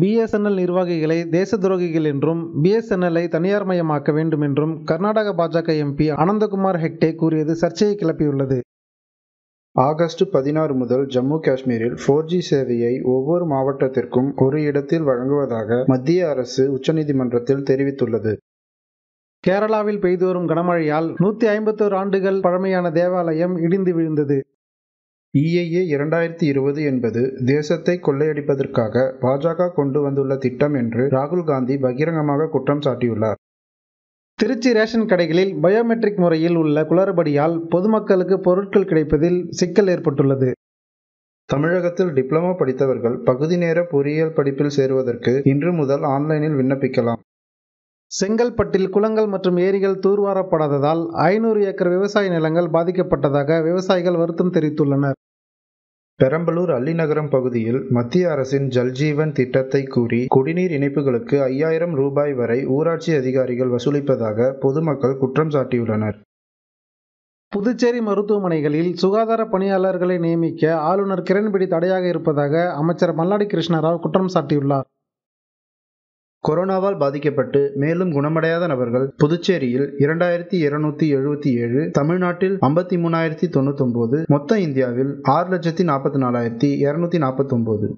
BSNL நிர்வாகிகளை தேச துரோகிகள் என்றும் பிஎஸ்என்எல்லை தனியார் மயமாக்க வேண்டும் என்றும் கர்நாடக பாஜக எம்பி அனந்தகுமார் ஹெக்டே கூறியது சர்ச்சையை கிளப்பியுள்ளது ஆகஸ்ட் பதினாறு முதல் ஜம்மு காஷ்மீரில் ஃபோர் ஜி சேவையை ஒவ்வொரு மாவட்டத்திற்கும் ஒரு இடத்தில் வழங்குவதாக மத்திய அரசு உச்சநீதிமன்றத்தில் தெரிவித்துள்ளது கேரளாவில் பெய்து வரும் கனமழையால் நூத்தி ஐம்பத்தோரு ஆண்டுகள் பழமையான தேவாலயம் இடிந்து விழுந்தது இஏஏ இரண்டாயிரத்தி இருபது என்பது தேசத்தை கொள்ளையடிப்பதற்காக பாஜக கொண்டு வந்துள்ள திட்டம் என்று ராகுல் காந்தி பகிரங்கமாக குற்றம் சாட்டியுள்ளார் திருச்சி ரேஷன் கடைகளில் பயோமெட்ரிக் முறையில் உள்ள குளறுபடியால் பொதுமக்களுக்கு பொருட்கள் கிடைப்பதில் சிக்கல் ஏற்பட்டுள்ளது தமிழகத்தில் டிப்ளமோ படித்தவர்கள் பகுதி நேர பொறியியல் படிப்பில் சேருவதற்கு இன்று முதல் ஆன்லைனில் விண்ணப்பிக்கலாம் செங்கல்பட்டில் குளங்கள் மற்றும் ஏரிகள் தூர்வாரப்படாததால் ஐநூறு ஏக்கர் விவசாய நிலங்கள் பாதிக்கப்பட்டதாக விவசாயிகள் வருத்தம் தெரிவித்துள்ளனர் பெரம்பலூர் அள்ளிநகரம் பகுதியில் மத்திய அரசின் ஜல்ஜீவன் திட்டத்தை கூறி குடிநீர் இணைப்புகளுக்கு ஐயாயிரம் ரூபாய் வரை ஊராட்சி அதிகாரிகள் வசூலிப்பதாக பொதுமக்கள் குற்றம் சாட்டியுள்ளனர் புதுச்சேரி மருத்துவமனைகளில் சுகாதார பணியாளர்களை நியமிக்க ஆளுநர் கிரண்பேடி தடையாக இருப்பதாக அமைச்சர் மல்லாடி கிருஷ்ணராவ் குற்றம் சாட்டியுள்ளார் கொரோனாவால் பாதிக்கப்பட்டு மேலும் குணமடையாத நபர்கள் புதுச்சேரியில் இரண்டாயிரத்தி இருநூத்தி எழுபத்தி ஏழு தமிழ்நாட்டில் ஐம்பத்தி மூணாயிரத்தி தொண்ணூத்தி ஒன்பது மொத்த இந்தியாவில் ஆறு லட்சத்தி நாற்பத்தி நாலாயிரத்தி இருநூத்தி நாற்பத்தி ஒன்பது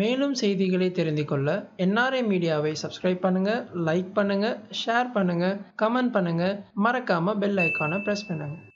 மேலும் செய்திகளை தெரிந்து கொள்ள என்ஆர்ஐ மீடியாவை சப்ஸ்கிரைப் பண்ணுங்க லைக் பண்ணுங்க ஷேர் பண்ணுங்க கமெண்ட் பண்ணுங்க மறக்காம பெல் ஐக்கானை பிரஸ் பண்ணுங்க